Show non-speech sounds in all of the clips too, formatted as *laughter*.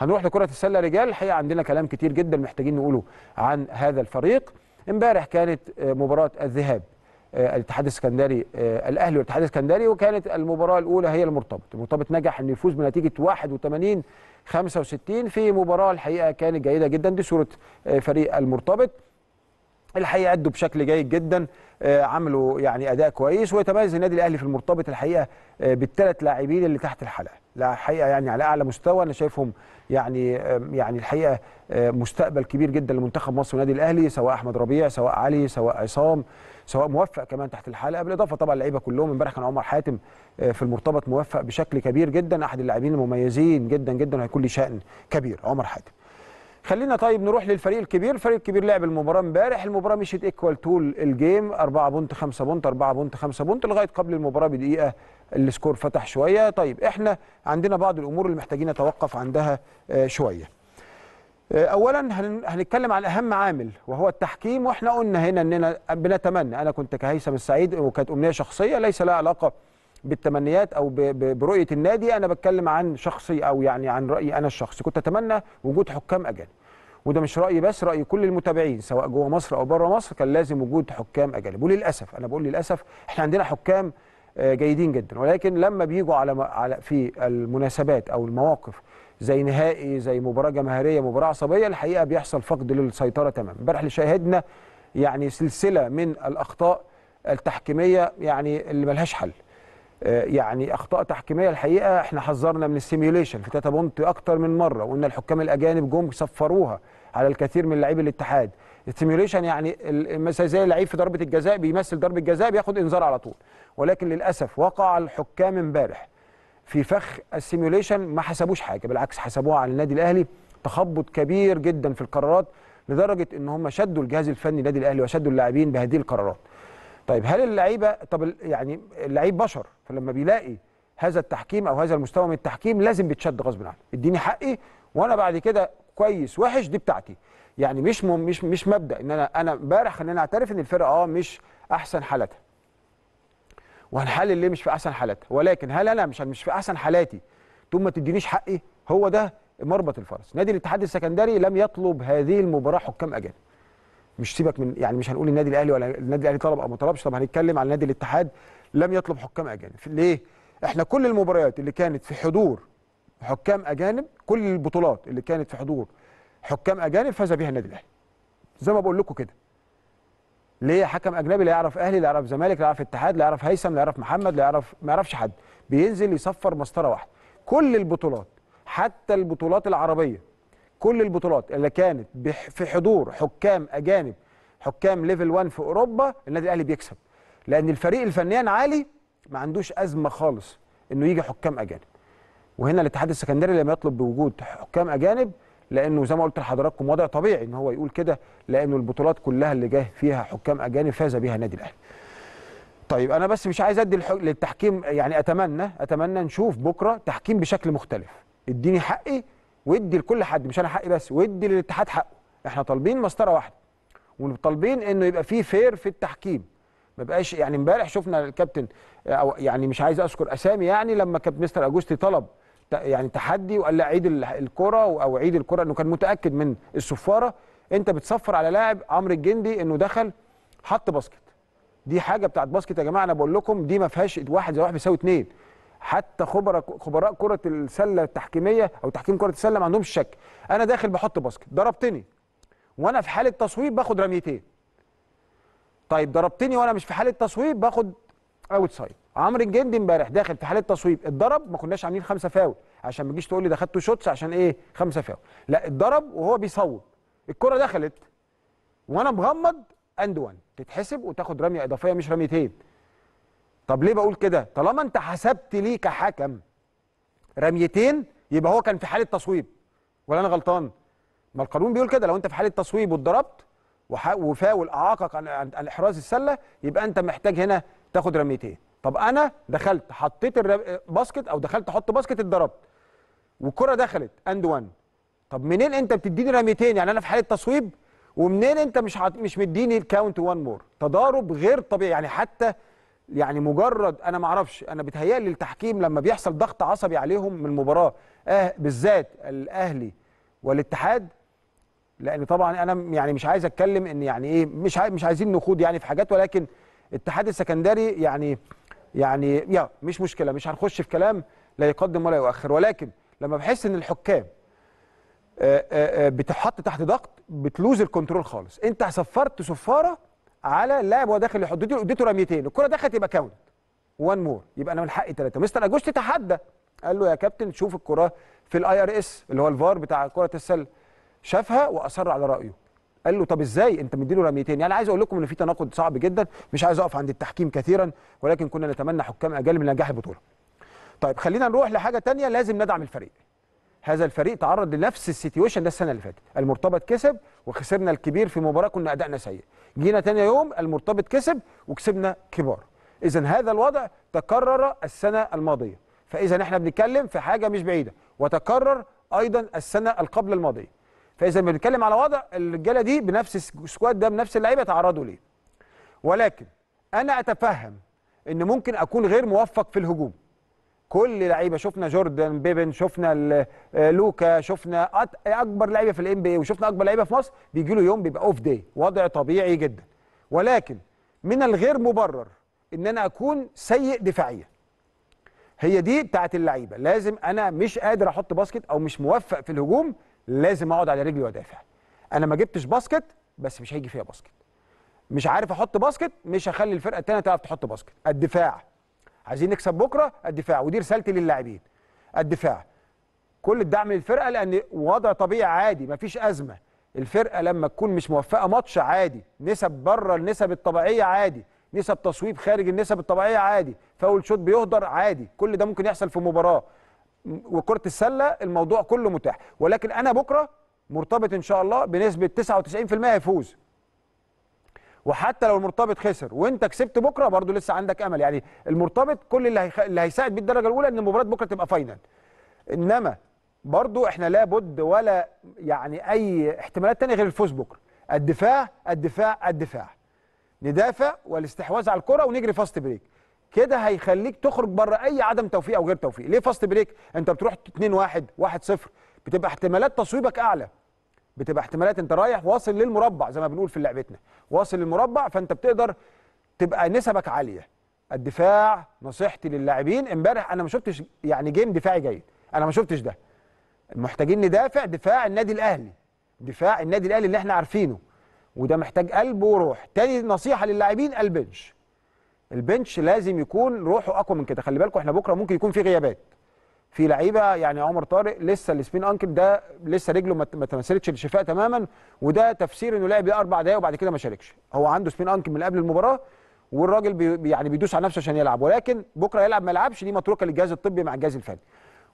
هنروح لكرة السلة رجال الحقيقة عندنا كلام كتير جدا محتاجين نقوله عن هذا الفريق امبارح كانت آه، مباراة الذهاب آه، الاتحاد السكندري آه، الاهلي والاتحاد السكندري وكانت المباراه الاولى هي المرتبط، المرتبط نجح انه يفوز بنتيجه 81 65 في مباراه الحقيقه كانت جيده جدا دي صوره فريق المرتبط الحقيقه ادوا بشكل جيد جدا آه، عملوا يعني اداء كويس ويتميز النادي الاهلي في المرتبط الحقيقه آه، بالثلاث لاعبين اللي تحت الحلقه لا حقيقه يعني على اعلى مستوى انا شايفهم يعني يعني الحقيقه آه، مستقبل كبير جدا لمنتخب مصر والنادي الاهلي سواء احمد ربيع سواء علي سواء عصام سواء موفق كمان تحت الحلقه بالاضافه طبعا اللعيبه كلهم امبارح كان عمر حاتم في المرتبط موفق بشكل كبير جدا احد اللاعبين المميزين جدا جدا وهيكون له شان كبير عمر حاتم خلينا طيب نروح للفريق الكبير الفريق الكبير لعب المباراه امبارح المباراه مشيت ايكوال طول الجيم 4 بونت 5 بونت 4 بونت 5 بونت لغايه قبل المباراه بدقيقه السكور فتح شويه طيب احنا عندنا بعض الامور اللي محتاجين نتوقف عندها آه، شويه آه، اولا هنتكلم عن اهم عامل وهو التحكيم واحنا قلنا هنا اننا بنتمنى انا كنت كهيثم السعيد وكانت امنيه شخصيه ليس لها علاقه بالتمنيات او برؤيه النادي انا بتكلم عن شخصي او يعني عن رايي انا الشخصي كنت اتمنى وجود حكام اجانب وده مش رايي بس راي كل المتابعين سواء جوه مصر او بره مصر كان لازم وجود حكام اجانب وللاسف انا بقول للاسف احنا عندنا حكام آه، جيدين جدا ولكن لما بيجوا على على في المناسبات او المواقف زي نهائي زي مباراه جماهيريه مباراه عصبيه الحقيقه بيحصل فقد للسيطره تماما امبارح اللي شاهدنا يعني سلسله من الاخطاء التحكيميه يعني اللي ملهاش حل آه، يعني اخطاء تحكيميه الحقيقه احنا حذرنا من السيميوليشن في تاتا بونت اكتر من مره وقلنا الحكام الاجانب جم صفروها على الكثير من لاعبي الاتحاد السيميوليشن يعني مثلا زي لعيب في ضربه الجزاء بيمثل ضربه جزاء بياخد انذار على طول ولكن للاسف وقع الحكام امبارح في فخ السيميوليشن ما حسبوش حاجه بالعكس حسبوها على النادي الاهلي تخبط كبير جدا في القرارات لدرجه ان هم شدوا الجهاز الفني النادي الاهلي وشدوا اللاعبين بهذه القرارات طيب هل اللعيبه طب يعني اللعيب بشر فلما بيلاقي هذا التحكيم او هذا المستوى من التحكيم لازم بيتشد غصب عنه اديني حقي وانا بعد كده كويس وحش دي بتاعتي يعني مش مم مش مش مبدا ان انا انا امبارح خلينا نعترف ان الفرقه اه مش احسن حالتها وهنحلل ليه مش في احسن حالتها ولكن هل انا مش مش في احسن حالاتي ثم ما تدينيش حقي هو ده مربط الفرس نادي الاتحاد السكندري لم يطلب هذه المباراه حكام اجانب مش سيبك من يعني مش هنقول النادي الاهلي ولا النادي الاهلي طلب او ما طلبش طب هنتكلم على نادي الاتحاد لم يطلب حكام اجانب ليه احنا كل المباريات اللي كانت في حضور حكام اجانب كل البطولات اللي كانت في حضور حكام اجانب فاز بيها النادي الاهلي زي ما بقول لكم كده ليه حكم اجنبي لا يعرف اهلي لا يعرف زمالك لا يعرف اتحاد لا يعرف هيثم لا يعرف محمد لا يعرف ما يعرفش حد بينزل يصفر مسطره واحده كل البطولات حتى البطولات العربيه كل البطولات اللي كانت في حضور حكام اجانب حكام ليفل 1 في اوروبا النادي الاهلي بيكسب لان الفريق الفنيان عالي ما عندوش ازمه خالص انه يجي حكام اجانب وهنا الاتحاد السكندري لم يطلب بوجود حكام اجانب لانه زي ما قلت لحضراتكم وضع طبيعي ان هو يقول كده لانه البطولات كلها اللي جه فيها حكام اجانب فاز بيها النادي الاهلي طيب انا بس مش عايز ادي للتحكيم يعني اتمنى اتمنى نشوف بكره تحكيم بشكل مختلف اديني حقي وادي لكل حد مش انا حقي بس وادي للاتحاد حقه احنا طالبين مسطره واحده وطالبين انه يبقى فيه فير في التحكيم ما بقاش يعني امبارح شفنا الكابتن او يعني مش عايز اذكر اسامي يعني لما كابتن مستر اجوستي طلب يعني تحدي وقال له عيد الكره او عيد الكره انه كان متاكد من الصفاره انت بتصفر على لاعب عمرو الجندي انه دخل حط باسكت دي حاجه بتاعت باسكت يا جماعه انا بقول لكم دي ما فيهاش واحد زي واحد بيساوي اثنين حتى خبراء خبراء كره السله التحكيميه او تحكيم كره السله ما عندهمش شك انا داخل بحط باسكت ضربتني وانا في حاله تصويب باخد رميتين طيب ضربتني وانا مش في حاله تصويب باخد اوت سايد عمرو الجندي امبارح داخل في حاله تصويب اتضرب ما كناش عاملين خمسه فاول عشان ما تجيش تقول لي ده خدته شوتس عشان ايه خمسه فاول لا اتضرب وهو بيصوب الكره دخلت وانا مغمض اند وان تتحسب وتاخد رميه اضافيه مش رميتين طب ليه بقول كده طالما انت حسبت ليه كحكم رميتين يبقى هو كان في حاله تصويب ولا انا غلطان ما القانون بيقول كده لو انت في حاله تصويب واتضربت وفاول اعاقك عن احراز السله يبقى انت محتاج هنا تاخد رميتين طب انا دخلت حطيت الباسكت او دخلت احط باسكت اتضربت والكره دخلت اند وان طب منين انت بتديني رميتين يعني انا في حاله تصويب ومنين انت مش مش مديني الكاونت وان مور تضارب غير طبيعي يعني حتى يعني مجرد انا ما اعرفش انا بتهيالي التحكيم لما بيحصل ضغط عصبي عليهم من المباراه آه بالذات الاهلي والاتحاد لان طبعا انا يعني مش عايز اتكلم ان يعني ايه مش مش عايزين نخوض يعني في حاجات ولكن اتحاد السكندري يعني يعني يا مش مشكله مش هنخش في كلام لا يقدم ولا يؤخر ولكن لما بحس ان الحكام آه، آه، آه، بتحط تحت ضغط بتلوز الكنترول خالص انت صفرت صفاره على اللاعب وهو داخل لحدوده اديته رميتين الكره دخلت يبقى كاونت وان مور يبقى انا من حقي ثلاثه مستر اجوست تحدى قال له يا كابتن شوف الكره في الاي ار اس اللي هو الفار بتاع كره السله شافها واصر على رايه قال له طب ازاي انت مديله رميتين يعني عايز اقول لكم ان في تناقض صعب جدا مش عايز اقف عند التحكيم كثيرا ولكن كنا نتمنى حكام اجل من نجاح البطوله طيب خلينا نروح لحاجه ثانيه لازم ندعم الفريق هذا الفريق تعرض لنفس السيتويشن ده السنه اللي فاتت المرتبط كسب وخسرنا الكبير في مباراه كنا ادائنا سيء جينا تاني يوم المرتبط كسب وكسبنا كبار اذا هذا الوضع تكرر السنه الماضيه فاذا احنا بنتكلم في حاجه مش بعيده وتكرر ايضا السنه القبل الماضيه فاذا بنتكلم على وضع الرجاله دي بنفس السكواد ده بنفس اللعيبه تعرضوا ليه ولكن انا اتفهم ان ممكن اكون غير موفق في الهجوم كل لعيبه شفنا جوردن بيبن شفنا آه، لوكا شفنا اكبر لعيبه في الام بي وشفنا اكبر لعيبه في مصر بيجي له يوم بيبقى اوف داي وضع طبيعي جدا ولكن من الغير مبرر ان انا اكون سيء دفاعيا هي دي بتاعه اللعيبه لازم انا مش قادر احط باسكت او مش موفق في الهجوم لازم اقعد على رجلي وادافع انا ما جبتش باسكت بس مش هيجي فيها باسكت مش عارف احط باسكت مش هخلي الفرقه الثانيه تعرف تحط باسكت الدفاع عايزين نكسب بكره الدفاع ودي رسالتي للاعبين الدفاع كل الدعم للفرقه لان وضع طبيعي عادي مفيش ازمه الفرقه لما تكون مش موفقه ماتش عادي نسب بره النسب الطبيعيه عادي نسب تصويب خارج النسب الطبيعيه عادي فاول شوط بيهدر عادي كل ده ممكن يحصل في مباراه وكره السله الموضوع كله متاح ولكن انا بكره مرتبط ان شاء الله بنسبه 99% يفوز وحتى لو المرتبط خسر وانت كسبت بكره برضه لسه عندك امل يعني المرتبط كل اللي, هيخ... اللي هيساعد بيه الدرجه الاولى ان مباراه بكره تبقى فاينل انما برضه احنا لابد ولا يعني اي احتمالات ثانيه غير الفوز بكره الدفاع الدفاع الدفاع ندافع والاستحواذ على الكره ونجري فاست بريك كده هيخليك تخرج بره اي عدم توفيق او غير توفيق ليه فاست بريك انت بتروح 2 1 1 0 بتبقى احتمالات تصويبك اعلى بتبقى احتمالات انت رايح واصل للمربع زي ما بنقول في لعبتنا واصل للمربع فانت بتقدر تبقى نسبك عاليه الدفاع نصيحتي للاعبين امبارح انا ما شفتش يعني جيم دفاعي جيد انا ما شفتش ده محتاجين ندافع دفاع النادي الاهلي دفاع النادي الاهلي اللي احنا عارفينه وده محتاج قلب وروح تاني نصيحه للاعبين البنش البنش لازم يكون روحه اقوى من كده خلي بالكم احنا بكره ممكن يكون في غيابات في لعيبه يعني عمر طارق لسه السبين انكل ده لسه رجله ما تمثلتش الشفاء تماما وده تفسير انه لعب اربع دقائق وبعد كده ما شاركش هو عنده سبين انكل من قبل المباراه والراجل بي يعني بيدوس على نفسه عشان يلعب ولكن بكره يلعب ما يلعبش دي متروكه للجهاز الطبي مع الجهاز الفني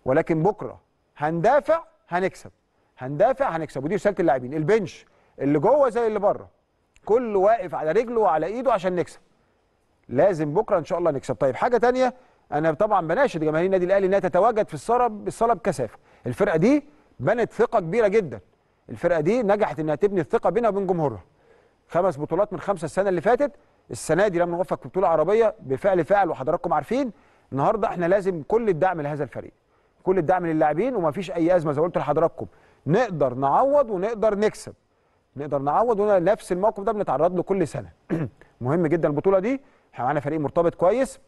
ولكن بكره هندافع هنكسب هندافع هنكسب ودي رساله اللاعبين البنش اللي جوه زي اللي بره كله واقف على رجله وعلى ايده عشان نكسب لازم بكره ان شاء الله نكسب طيب حاجه ثانيه انا طبعا بناشد جماهير النادي الاهلي انها تتواجد في الصاله الصاله بكثافه الفرقه دي بنت ثقه كبيره جدا الفرقه دي نجحت انها تبني الثقه بينها وبين جمهورها خمس بطولات من خمسه السنه اللي فاتت السنه دي لم نوفق في بطوله عربيه بفعل فعل وحضراتكم عارفين النهارده احنا لازم كل الدعم لهذا الفريق كل الدعم للاعبين ومفيش اي ازمه زي ما قلت لحضراتكم نقدر نعوض ونقدر نكسب نقدر نعوض ونفس الموقف ده بنتعرض له كل سنه *clears throat* مهم جدا البطوله دي احنا معانا فريق مرتبط كويس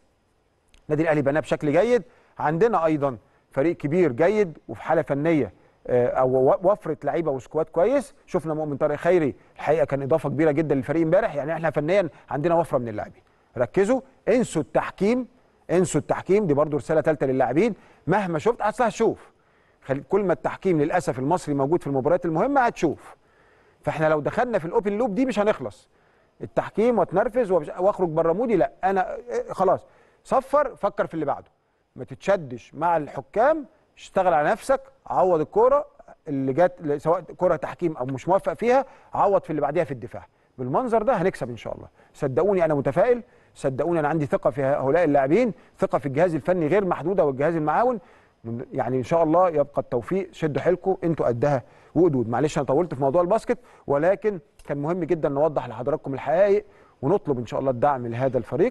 النادي الاهلي بناه بشكل جيد عندنا ايضا فريق كبير جيد وفي حاله فنيه آه، او وفره لعيبه وسكواد كويس شفنا مؤمن طارق خيري الحقيقه كان اضافه كبيره جدا للفريق امبارح يعني احنا فنيا عندنا وفره من اللاعبين ركزوا انسوا التحكيم انسوا التحكيم دي برضو رساله ثالثه للاعبين مهما شفت اصل هتشوف كل ما التحكيم للاسف المصري موجود في المباريات المهمه هتشوف فاحنا لو دخلنا في الاوبن لوب دي مش هنخلص التحكيم واتنرفز واخرج بره مودي لا انا آه، خلاص صفر فكر في اللي بعده ما تتشدش مع الحكام اشتغل على نفسك عوض الكوره اللي جت سواء كره تحكيم او مش موفق فيها عوض في اللي بعديها في الدفاع بالمنظر ده هنكسب ان شاء الله صدقوني انا متفائل صدقوني انا عندي ثقه في هؤلاء اللاعبين ثقه في الجهاز الفني غير محدوده والجهاز المعاون يعني ان شاء الله يبقى التوفيق شدوا حيلكم انتوا قدها وقدود معلش انا طولت في موضوع الباسكت ولكن كان مهم جدا نوضح لحضراتكم الحقائق ونطلب ان شاء الله الدعم لهذا الفريق